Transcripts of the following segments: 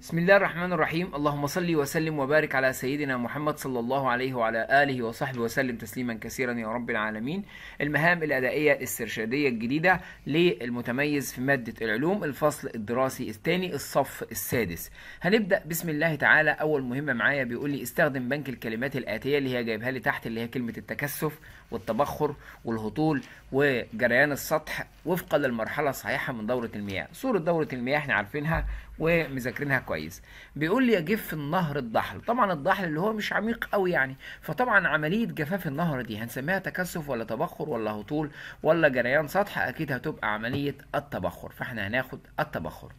بسم الله الرحمن الرحيم اللهم صل وسلم وبارك على سيدنا محمد صلى الله عليه وعلى آله وصحبه وسلم تسليما كثيرا يا رب العالمين المهام الأدائية الاسترشادية الجديدة للمتميز في مادة العلوم الفصل الدراسي الثاني الصف السادس هنبدأ بسم الله تعالى أول مهمة معايا بيقول لي استخدم بنك الكلمات الآتية اللي هي جايبها لي تحت اللي هي كلمة التكثف والتبخر والهطول وجريان السطح وفقا للمرحله الصحيحه من دوره المياه صوره دوره المياه احنا عارفينها ومذاكرينها كويس بيقول لي يجف النهر الضحل طبعا الضحل اللي هو مش عميق قوي يعني فطبعا عمليه جفاف النهر دي هنسميها تكثف ولا تبخر ولا هطول ولا جريان سطح اكيد هتبقى عمليه التبخر فاحنا هناخد التبخر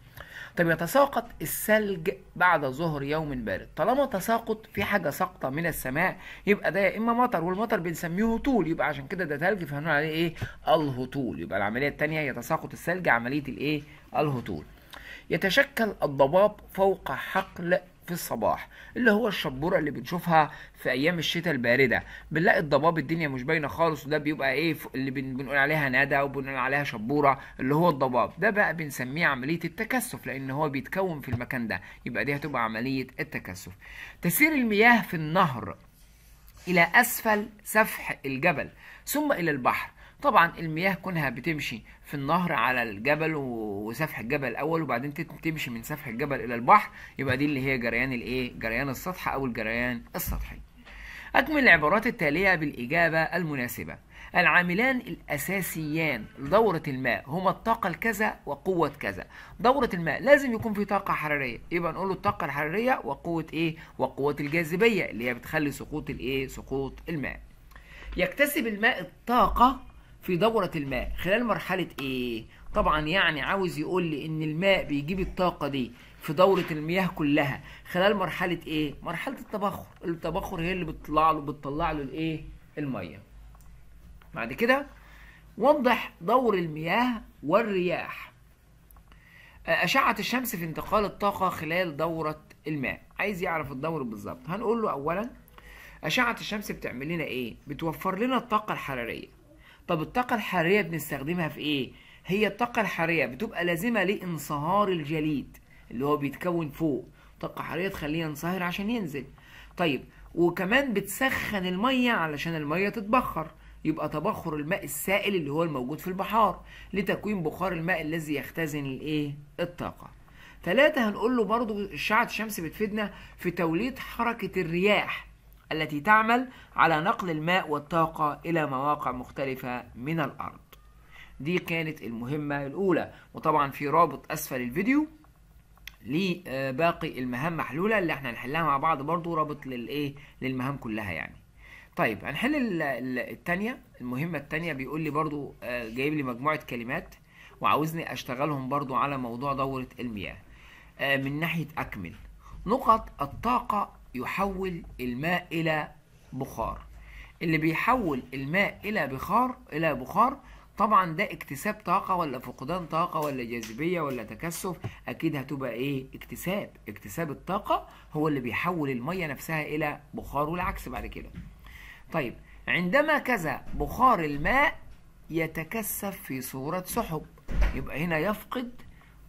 طب يتساقط الثلج بعد ظهر يوم بارد طالما تساقط في حاجة ساقطة من السماء يبقى ده يا إما مطر والمطر بنسميه هطول يبقى عشان كده ده ثلج فهنقول عليه إيه الهطول يبقى العملية التانية يتساقط الثلج عملية الإيه الهطول يتشكل الضباب فوق حقل في الصباح اللي هو الشبوره اللي بنشوفها في ايام الشتاء البارده بنلاقي الضباب الدنيا مش باينه خالص وده بيبقى ايه اللي بنقول عليها ندى وبنقول عليها شبوره اللي هو الضباب ده بقى بنسميه عمليه التكثف لان هو بيتكون في المكان ده يبقى دي هتبقى عمليه التكثف تسير المياه في النهر الى اسفل سفح الجبل ثم الى البحر طبعا المياه كونها بتمشي في النهر على الجبل وسفح الجبل الاول وبعدين تمشي من سفح الجبل الى البحر يبقى دي اللي هي جريان الايه جريان السطح او الجريان السطحي اكمل العبارات التاليه بالاجابه المناسبه العاملان الأساسيان لدورة الماء هما الطاقة الكذا وقوة كذا دورة الماء لازم يكون في طاقة حرارية يبقى نقول له الطاقة الحرارية وقوة إيه وقوة الجاذبية اللي هي بتخلي سقوط الإيه سقوط الماء يكتسب الماء الطاقة في دورة الماء خلال مرحلة ايه؟ طبعا يعني عاوز يقول لي ان الماء بيجيب الطاقة دي في دورة المياه كلها خلال مرحلة ايه؟ مرحلة التبخر، التبخر هي اللي بتطلع له بتطلع له الايه؟ المية. بعد كده وضح دور المياه والرياح. أشعة الشمس في انتقال الطاقة خلال دورة الماء، عايز يعرف الدور بالظبط، هنقول له أولاً أشعة الشمس بتعمل لنا إيه؟ بتوفر لنا الطاقة الحرارية. طب الطاقة الحرارية بنستخدمها في ايه؟ هي الطاقة الحرارية بتبقى لازمة لانصهار الجليد اللي هو بيتكون فوق طاقة حرارية تخليه ينصهر عشان ينزل طيب وكمان بتسخن المية علشان المية تتبخر يبقى تبخر الماء السائل اللي هو الموجود في البحار لتكوين بخار الماء الذي يختزن الايه الطاقة ثلاثة هنقول له برضه اشعة الشمس بتفيدنا في توليد حركة الرياح التي تعمل على نقل الماء والطاقة إلى مواقع مختلفة من الأرض دي كانت المهمة الأولى وطبعا في رابط أسفل الفيديو لباقي المهام محلولة اللي احنا هنحلها مع بعض برضو رابط للإيه للمهام كلها يعني طيب هنحل التانية المهمة التانية بيقول لي برضو آه، جايب لي مجموعة كلمات وعاوزني أشتغلهم برضو على موضوع دورة المياه آه، من ناحية أكمل نقط الطاقة يحول الماء إلى بخار اللي بيحول الماء إلى بخار إلى بخار طبعا ده اكتساب طاقة ولا فقدان طاقة ولا جاذبية ولا تكثف أكيد هتبقى إيه اكتساب اكتساب الطاقة هو اللي بيحول المية نفسها إلى بخار والعكس بعد كده طيب عندما كذا بخار الماء يتكثف في صورة سحب يبقى هنا يفقد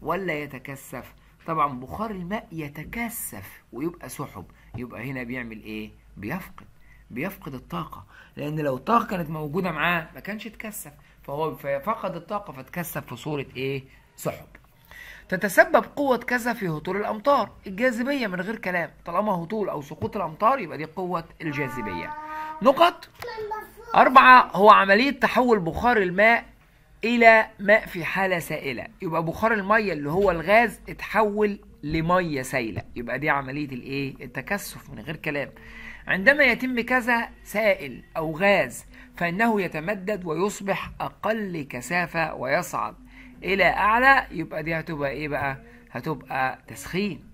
ولا يتكثف طبعا بخار الماء يتكثف ويبقى سحب يبقى هنا بيعمل ايه بيفقد بيفقد الطاقة لأن لو الطاقة كانت موجودة معاه ما كانش اتكثف فهو فقد الطاقة فاتكثف في صورة إيه؟ سحب. تتسبب قوة كذا في هطول الأمطار، الجاذبية من غير كلام، طالما هطول أو سقوط الأمطار يبقى دي قوة الجاذبية. نقط أربعة هو عملية تحول بخار الماء إلى ماء في حالة سائلة، يبقى بخار المية اللي هو الغاز اتحول لمية سائلة يبقى دي عملية الايه التكثف من غير كلام عندما يتم كذا سائل أو غاز فإنه يتمدد ويصبح أقل كثافة ويصعد إلى أعلى يبقى دي هتبقى إيه بقى؟ هتبقى تسخين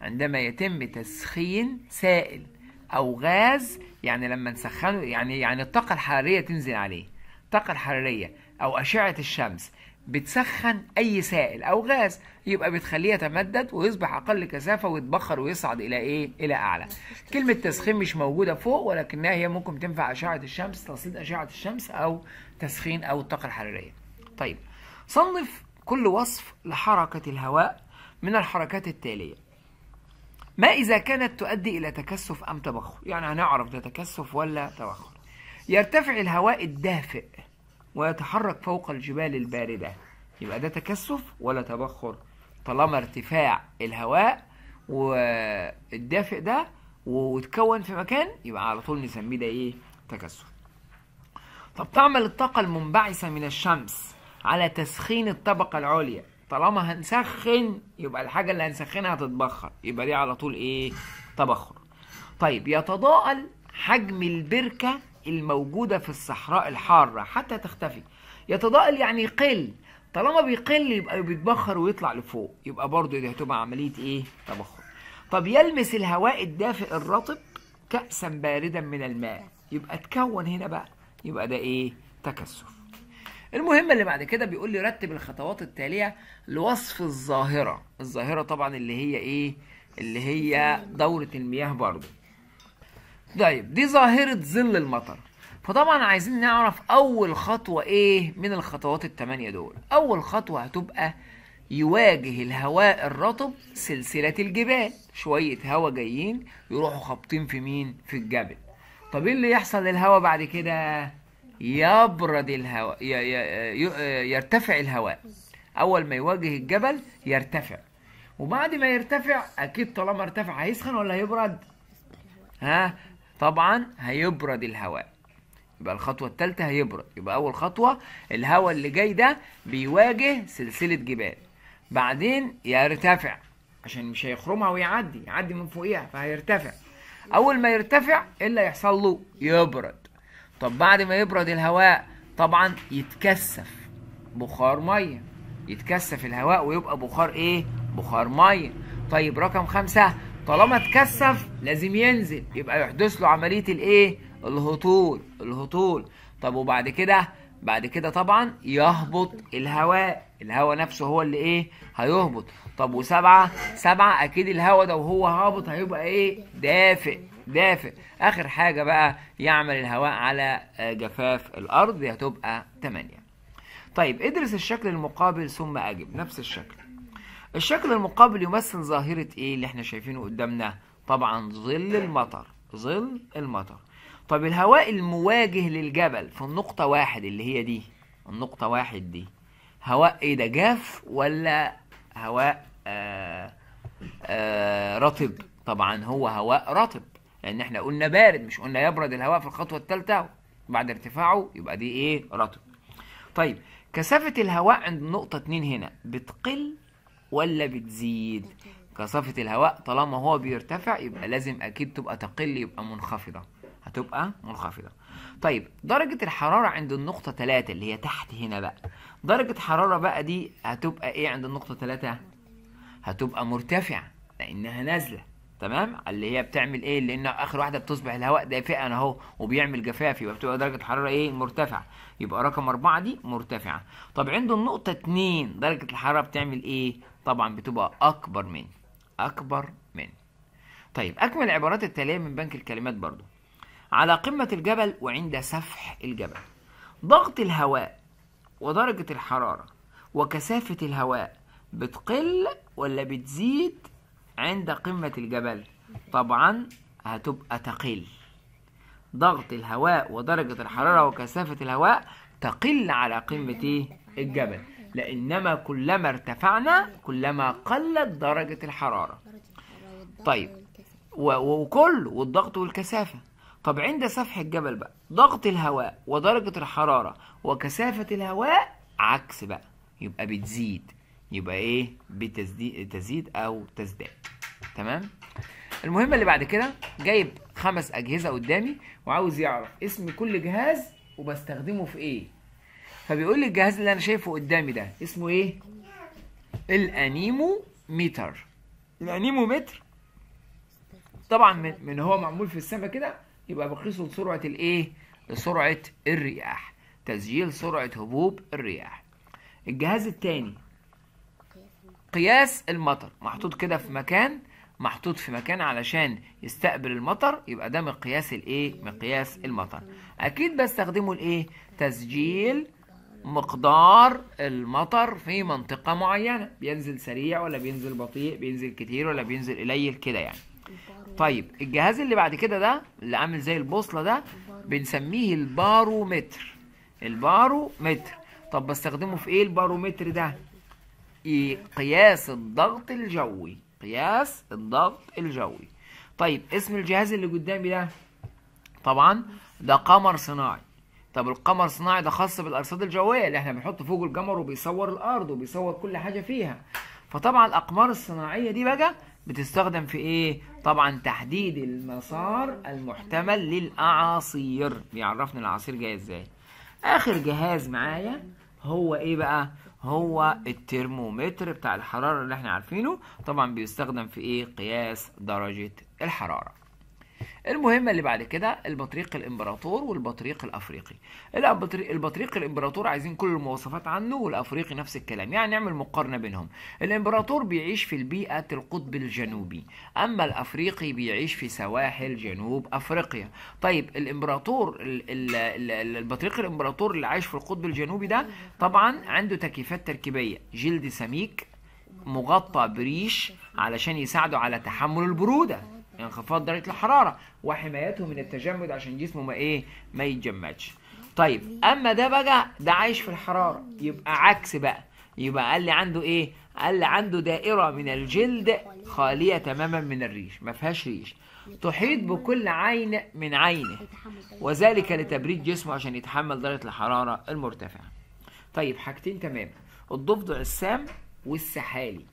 عندما يتم تسخين سائل أو غاز يعني لما نسخنه يعني يعني الطاقة الحرارية تنزل عليه الطاقة الحرارية أو أشعة الشمس بتسخن اي سائل او غاز يبقى بتخليه يتمدد ويصبح اقل كثافه ويتبخر ويصعد الى ايه الى اعلى كلمه تسخين مش موجوده فوق ولكنها هي ممكن تنفع اشعه الشمس تصيد اشعه الشمس او تسخين او الطاقه الحراريه طيب صنف كل وصف لحركه الهواء من الحركات التاليه ما اذا كانت تؤدي الى تكثف ام تبخر يعني هنعرف ده تكثف ولا تبخر يرتفع الهواء الدافئ ويتحرك فوق الجبال الباردة يبقى ده تكثف ولا تبخر طالما ارتفاع الهواء والدافئ ده وتكون في مكان يبقى على طول نسميه ده ايه تكثف طب تعمل الطاقة المنبعثة من الشمس على تسخين الطبقة العليا طالما هنسخن يبقى الحاجة اللي هنسخنها هتتبخر يبقى دي على طول ايه تبخر طيب يتضاءل حجم البركة الموجودة في الصحراء الحارة حتى تختفي يتضائل يعني يقل طالما بيقل يبقى بيتبخر ويطلع لفوق يبقى برضه دي هتبقى عملية ايه تبخر طب يلمس الهواء الدافئ الرطب كأسا باردا من الماء يبقى تكون هنا بقى يبقى ده ايه تكثف المهم اللي بعد كده بيقول لي رتب الخطوات التالية لوصف الظاهرة الظاهرة طبعا اللي هي ايه اللي هي دورة المياه برضه طيب دي ظاهرة ظل المطر فطبعا عايزين نعرف أول خطوة إيه من الخطوات التمانية دول أول خطوة هتبقى يواجه الهواء الرطب سلسلة الجبال شوية هوا جايين يروحوا خابطين في مين في الجبل طب ايه اللي يحصل للهواء بعد كده يبرد الهواء يرتفع الهواء اول ما يواجه الجبل يرتفع وبعد ما يرتفع اكيد طالما ارتفع هيسخن ولا هيبرد ها طبعا هيبرد الهواء يبقى الخطوة الثالثة هيبرد يبقى أول خطوة الهواء اللي جاي ده بيواجه سلسلة جبال بعدين يرتفع عشان مش هيخرمها ويعدي يعدي من فوقيها فهيرتفع أول ما يرتفع إيه اللي هيحصل له؟ يبرد طب بعد ما يبرد الهواء طبعا يتكثف بخار مية يتكثف الهواء ويبقى بخار إيه؟ بخار مية طيب رقم خمسة طالما اتكثف لازم ينزل يبقى يحدث له عمليه الايه الهطول الهطول طب وبعد كده بعد كده طبعا يهبط الهواء الهواء نفسه هو اللي ايه هيهبط طب وسبعة سبعة اكيد الهواء ده وهو هابط هيبقى ايه دافئ دافئ اخر حاجة بقى يعمل الهواء على آه، جفاف الارض هتبقى 8 طيب ادرس الشكل المقابل ثم اجب نفس الشكل الشكل المقابل يمثل ظاهرة ايه اللي احنا شايفينه قدامنا طبعا ظل المطر ظل المطر طب الهواء المواجه للجبل في النقطة واحد اللي هي دي النقطة واحد دي هواء ايه ده جاف ولا هواء آآ آه، آآ آه، رطب طبعا هو هواء رطب لان احنا قلنا بارد مش قلنا يبرد الهواء في الخطوة الثالثة بعد ارتفاعه يبقى دي ايه رطب طيب كثافة الهواء عند نقطة اتنين هنا بتقل ولا بتزيد كثافة الهواء طالما هو بيرتفع يبقى لازم أكيد تبقى تقل يبقى منخفضة هتبقى منخفضة طيب درجة الحرارة عند النقطة 3 اللي هي تحت هنا بقى درجة حرارة بقى دي هتبقى إيه عند النقطة 3 هتبقى مرتفعة لأنها نازلة تمام اللي هي بتعمل ايه لان اخر واحده بتصبح الهواء دافئا اهو وبيعمل جفاف يبقى بتبقى درجه الحراره ايه مرتفعه يبقى رقم أربعة دي مرتفعه طب عنده النقطه اتنين درجه الحراره بتعمل ايه طبعا بتبقى اكبر من اكبر من طيب اكمل العبارات التاليه من بنك الكلمات برضو على قمه الجبل وعند سفح الجبل ضغط الهواء ودرجه الحراره وكثافه الهواء بتقل ولا بتزيد عند قمة الجبل طبعا هتبقى تقل ضغط الهواء ودرجة الحرارة وكثافة الهواء تقل على قمة الجبل لإنما كلما ارتفعنا كلما قلت درجة الحرارة طيب وكل والضغط والكثافة طب عند سفح الجبل بقى ضغط الهواء ودرجة الحرارة وكثافة الهواء عكس بقى يبقى بتزيد يبقى ايه بتزيد تزيد او تزداد تمام المهم اللي بعد كده جايب خمس اجهزه قدامي وعاوز يعرف اسم كل جهاز وبستخدمه في ايه فبيقول لي الجهاز اللي انا شايفه قدامي ده اسمه ايه الانيموميتر متر طبعا من هو معمول في السماء كده يبقى بقيسه لسرعه الايه لسرعه الرياح تسجيل سرعه هبوب الرياح الجهاز الثاني قياس المطر محطوط كده في مكان محطوط في مكان علشان يستقبل المطر يبقى ده مقياس الايه مقياس المطر اكيد بستخدمه لايه تسجيل مقدار المطر في منطقه معينه بينزل سريع ولا بينزل بطيء بينزل كتير ولا بينزل قليل كده يعني طيب الجهاز اللي بعد كده ده اللي عامل زي البوصله ده بنسميه البارومتر البارومتر طب بستخدمه في ايه البارومتر ده إيه، قياس الضغط الجوي قياس الضغط الجوي طيب اسم الجهاز اللي قدامي ده طبعا ده قمر صناعي طب القمر الصناعي ده خاص بالارصاد الجويه اللي احنا بنحط فوق القمر وبيصور الارض وبيصور كل حاجه فيها فطبعا الاقمار الصناعيه دي بقى بتستخدم في ايه طبعا تحديد المسار المحتمل للاعاصير بيعرفني الاعاصير جايه ازاي اخر جهاز معايا هو ايه بقى هو الترمومتر بتاع الحرارة اللي احنا عارفينه طبعا بيستخدم في ايه قياس درجة الحرارة المهمة اللي بعد كده البطريق الإمبراطور والبطريق الأفريقي البطريق الإمبراطور عايزين كل المواصفات عنه والأفريقي نفس الكلام يعني نعمل مقارنة بينهم الإمبراطور بيعيش في البيئة القطب الجنوبي أما الأفريقي بيعيش في سواحل جنوب أفريقيا طيب الإمبراطور البطريق الإمبراطور اللي عايش في القطب الجنوبي ده طبعا عنده تكييفات تركيبية جلد سميك مغطى بريش علشان يساعده على تحمل البروده انخفاض يعني درجة الحرارة وحمايته من التجمد عشان جسمه ما ايه ما يتجمدش طيب اما ده بقى ده عايش في الحرارة يبقى عكس بقى يبقى قال لي عنده ايه قال لي عنده دائرة من الجلد خالية تماما من الريش ما فيهاش ريش تحيط بكل عين من عينه وذلك لتبريد جسمه عشان يتحمل درجة الحرارة المرتفعة طيب حاجتين تمام الضفدع السام والسحالي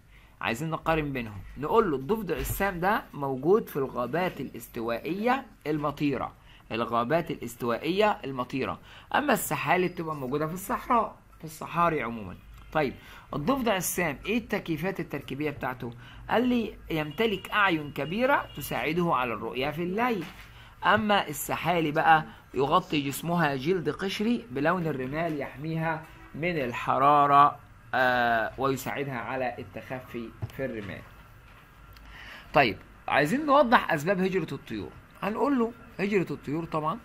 عايزين نقارن بينهم نقول له الضفدع السام ده موجود في الغابات الاستوائية المطيرة الغابات الاستوائية المطيرة أما السحالي بتبقى موجودة في الصحراء في الصحاري عموما طيب الضفدع السام ايه التكييفات التركيبيه بتاعته؟ قال لي يمتلك اعين كبيره تساعده على الرؤيه في الليل. اما السحالي بقى يغطي جسمها جلد قشري بلون الرمال يحميها من الحراره آه، ويساعدها على التخفي في الرمال طيب عايزين نوضح اسباب هجره الطيور هنقول له هجره الطيور طبعا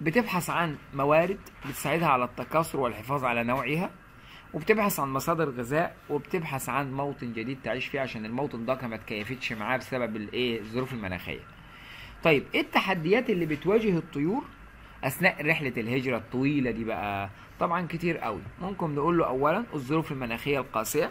بتبحث عن موارد بتساعدها على التكاثر والحفاظ على نوعها وبتبحث عن مصادر غذاء وبتبحث عن موطن جديد تعيش فيه عشان الموطن ده ما تكيفتش معاه بسبب الايه الظروف المناخيه طيب ايه التحديات اللي بتواجه الطيور اثناء رحله الهجره الطويله دي بقى طبعا كتير قوي ممكن نقول له اولا الظروف المناخيه القاسيه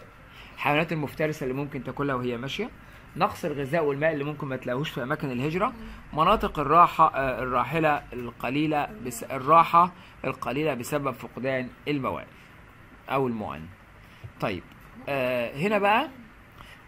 الحيوانات المفترسه اللي ممكن تاكلها وهي ماشيه نقص الغذاء والماء اللي ممكن ما تلاقوش في اماكن الهجره مناطق الراحه آه، الراحله القليله بس الراحه القليله بسبب فقدان المواد او المؤن طيب آه، هنا بقى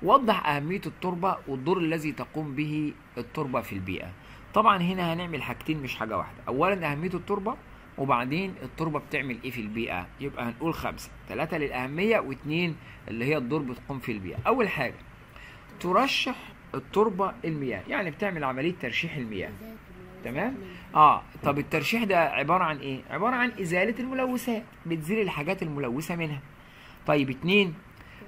وضح اهميه التربه والدور الذي تقوم به التربه في البيئه طبعا هنا هنعمل حاجتين مش حاجه واحده اولا اهميه التربه وبعدين التربه بتعمل ايه في البيئه يبقى هنقول خمسه ثلاثه للاهميه واثنين اللي هي الدور بتقوم في البيئه اول حاجه ترشح التربه المياه يعني بتعمل عمليه ترشيح المياه تمام اه طب الترشيح ده عباره عن ايه عباره عن ازاله الملوثات بتزيل الحاجات الملوثه منها طيب اتنين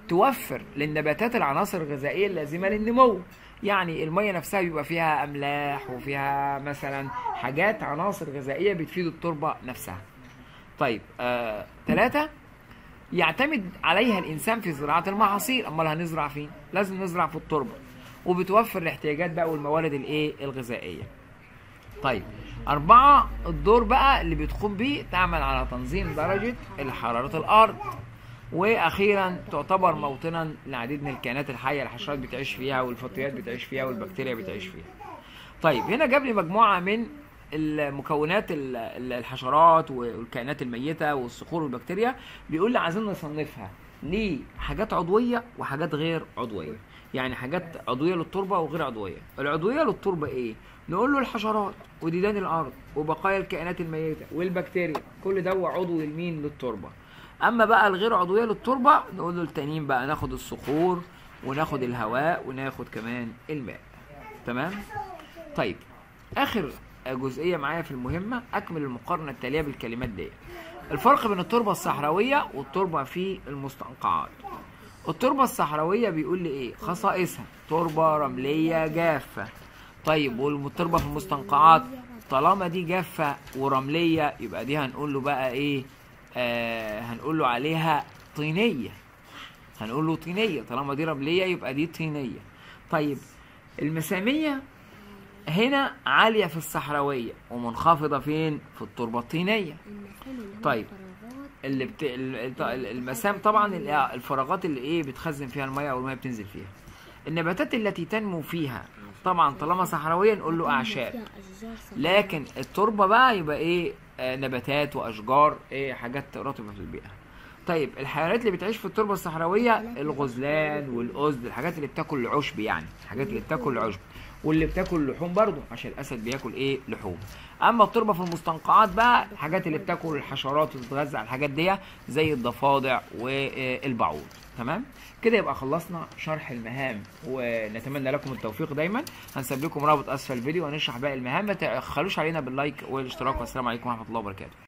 توفر للنباتات العناصر الغذائيه اللازمه للنمو يعني الميه نفسها بيبقى فيها املاح وفيها مثلا حاجات عناصر غذائيه بتفيد التربه نفسها طيب آه، ثلاثه يعتمد عليها الانسان في زراعه المحاصيل امال هنزرع فين لازم نزرع في التربه وبتوفر الاحتياجات بقى والموارد الايه الغذائيه طيب أربعة الدور بقى اللي بتقوم بيه تعمل على تنظيم درجة حرارة الأرض واخيرا تعتبر موطنا لعديد من الكائنات الحيه الحشرات بتعيش فيها والفطريات بتعيش فيها والبكتيريا بتعيش فيها طيب هنا جاب لي مجموعه من المكونات الحشرات والكائنات الميته والصخور والبكتيريا بيقول لي عايزين نصنفها لحاجات عضويه وحاجات غير عضويه يعني حاجات عضويه للتربه وغير عضويه العضويه للتربه ايه نقول له الحشرات وديدان الارض وبقايا الكائنات الميته والبكتيريا كل ده عضو لمين للتربه اما بقى الغير عضويه للتربه نقول له التانيين بقى ناخد الصخور وناخد الهواء وناخد كمان الماء تمام طيب اخر جزئيه معايا في المهمه اكمل المقارنه التاليه بالكلمات دي الفرق بين التربه الصحراويه والتربه في المستنقعات التربه الصحراويه بيقول لي ايه خصائصها تربه رمليه جافه طيب والتربه في المستنقعات طالما دي جافه ورمليه يبقى دي هنقول له بقى ايه آه هنقول له عليها طينيه هنقول له طينيه طالما دي رمليه يبقى دي طينيه طيب المساميه هنا عاليه في الصحراويه ومنخفضه فين في التربه الطينيه طيب اللي بت... المسام طبعا الفراغات اللي ايه بتخزن فيها الميه او الميه بتنزل فيها النباتات التي تنمو فيها طبعا طالما صحراويه نقول له اعشاب لكن التربه بقى يبقى ايه آه، نباتات واشجار ايه حاجات رطبه في البيئه طيب الحيوانات اللي بتعيش في التربه الصحراويه الغزلان والاسد الحاجات اللي بتاكل العشب يعني الحاجات اللي بتاكل العشب واللي بتاكل لحوم برضه عشان الاسد بياكل ايه لحوم اما التربه في المستنقعات بقى الحاجات اللي بتاكل الحشرات وتتغذى على الحاجات دي زي الضفادع والبعوض تمام كده يبقى خلصنا شرح المهام ونتمنى لكم التوفيق دايما هنسيب لكم رابط اسفل الفيديو ونشرح باقي المهام ما تخلوش علينا باللايك والاشتراك والسلام عليكم ورحمه الله وبركاته